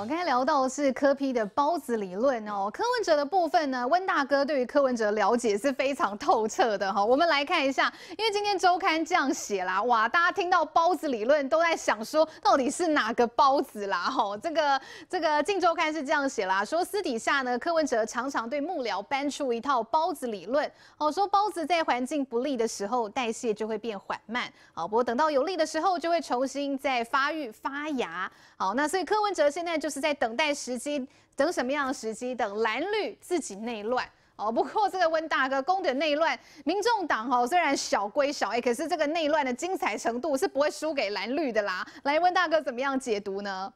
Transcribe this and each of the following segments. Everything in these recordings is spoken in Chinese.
我刚才聊到是柯批的包子理论哦，柯文哲的部分呢，温大哥对于柯文哲了解是非常透彻的哈。我们来看一下，因为今天周刊这样写啦，哇，大家听到包子理论都在想说到底是哪个包子啦哈。这个这个《镜周刊》是这样写啦，说私底下呢，柯文哲常常对幕僚搬出一套包子理论，哦，说包子在环境不利的时候代谢就会变缓慢，好，不过等到有利的时候就会重新再发育发芽，好，那所以柯文哲现在就。是在等待时机，等什么样的时机？等蓝绿自己内乱哦。不过这个温大哥公的内乱，民众党哦虽然小归小，哎，可是这个内乱的精彩程度是不会输给蓝绿的啦。来，温大哥怎么样解读呢？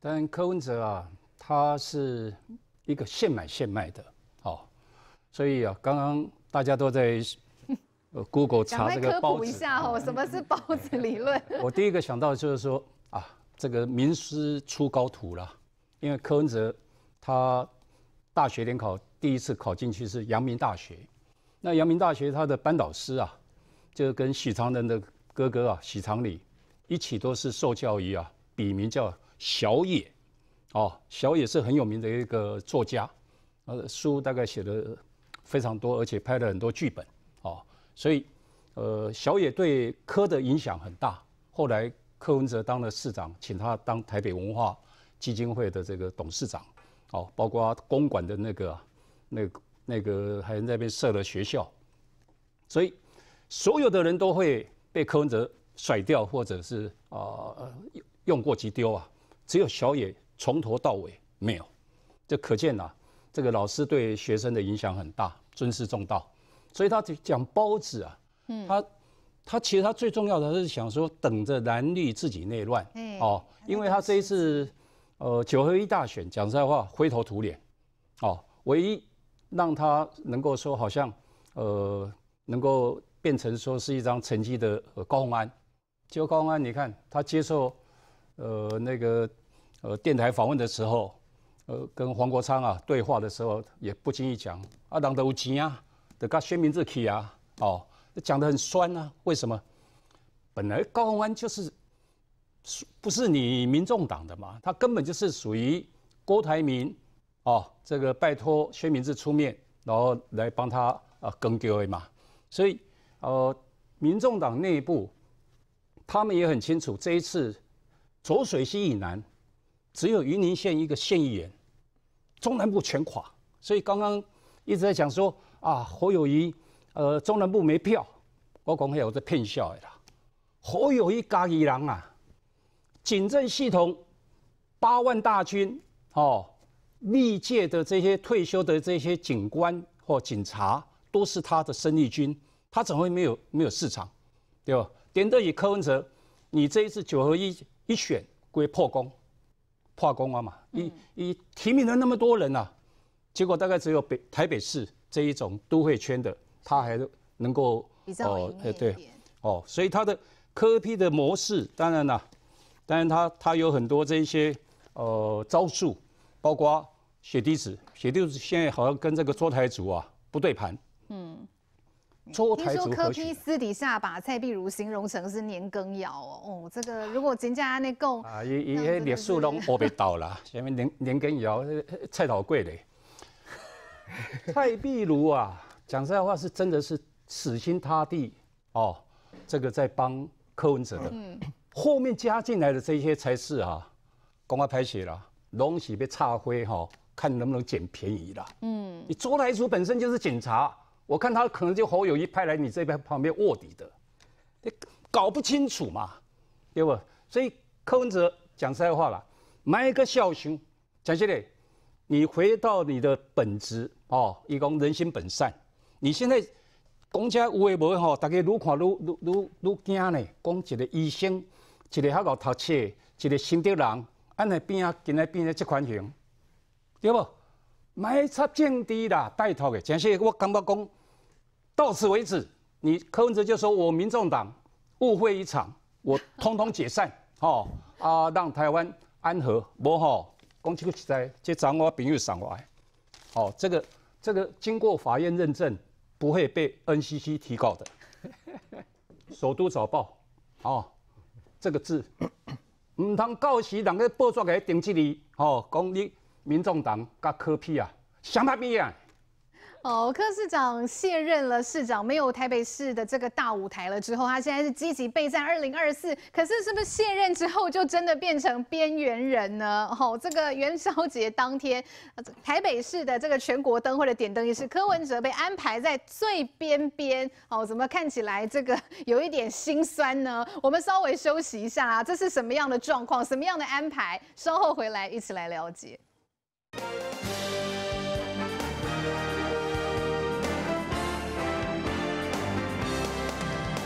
但然柯文哲啊，他是一个现买现卖的哦，所以啊，刚刚大家都在 Google 查这个，普一下哦，什么是包子理论？我第一个想到就是说啊。这个名师出高徒了，因为柯文哲，他大学联考第一次考进去是阳明大学，那阳明大学他的班导师啊，就是跟许长仁的哥哥啊许长礼一起都是受教育啊，笔名叫小野，哦，小野是很有名的一个作家，呃，书大概写的非常多，而且拍了很多剧本，哦，所以，呃，小野对柯的影响很大，后来。柯文哲当了市长，请他当台北文化基金会的这个董事长，哦，包括公馆的那个、那、那个还在那边设了学校，所以所有的人都会被柯文哲甩掉，或者是啊用过即丢啊，只有小野从头到尾没有，这可见呐，这个老师对学生的影响很大，尊师重道，所以他讲包子啊，嗯，他。他其实他最重要的是想说等着蓝绿自己内乱哦，因为他这一次，呃九合一大选讲实在话灰头土脸，哦，唯一让他能够说好像，呃能够变成说是一张成绩的呃、高鸿安，结果高鸿安你看他接受，呃那个呃电台访问的时候，呃跟黄国昌啊对话的时候也不经意讲啊，人都有钱啊，得靠选民自去啊，哦。讲的很酸啊！为什么？本来高雄湾就是，不是你民众党的嘛？他根本就是属于郭台铭哦，这个拜托薛明志出面，然后来帮他啊更丢的嘛。所以呃，民众党内部他们也很清楚，这一次左水溪以南只有云林县一个县议员，中南部全垮。所以刚刚一直在讲说啊，侯友谊。呃，中南部没票，我讲遐我是骗笑的啦。好有一家一人啊，警政系统八万大军哦，历届的这些退休的这些警官或警察都是他的生力军，他怎么会没有没有市场？对吧？点得以柯文哲，你这一次九合一一选归破功，破功了嘛？你你提名了那么多人呐，结果大概只有北台北市这一种都会圈的。他还能够比较赢一点，哦，所以他的科批的模式当然啦，当然他他有很多这些呃招数，包括血滴子，血滴子现在好像跟这个桌台族啊不对盘。嗯，桌台族。听说批私底下把蔡碧如形容成是年羹尧哦，哦，这个如果人家那够，啊，伊伊喺历史中都被倒啦，因 为年年羹尧蔡老贵嘞，蔡 碧如啊。讲实在话，是真的是死心塌地哦。这个在帮柯文哲的，嗯，后面加进来的这些才是啊，公安拍血了，东西被擦灰哈，看能不能捡便宜了。嗯，你捉来出本身就是警察，我看他可能就侯友谊派来你这边旁边卧底的，你搞不清楚嘛，对不？所以柯文哲讲实在话了，买个小熊，蒋经理，你回到你的本职哦，以讲人心本善。你现在讲这有诶无诶吼，大家愈看愈愈愈愈惊咧。讲一个医生，一个好搞读册，一个心得人，安会变啊？今来变咧这款型，对无？买插政治啦，拜托个。真是我感觉讲，到此为止，你柯文哲就说我民众党误会一场，我通通解散，吼啊，让台湾安和无吼？讲喜个实在，即阵我友送上来，好，这个这个经过法院认证。不会被 NCC 提告的。首都早报啊，这个字 唔通告时人个报纸个顶起你？哦，讲你民众党甲科批啊，相扑比啊。哦，柯市长卸任了，市长没有台北市的这个大舞台了之后，他现在是积极备战二零二四。可是，是不是卸任之后就真的变成边缘人呢？哦，这个元宵节当天，台北市的这个全国灯会的点灯仪式，柯文哲被安排在最边边，哦，怎么看起来这个 有一点心酸呢？我们稍微休息一下啊，这是什么样的状况？什么样的安排？稍后回来一起来了解。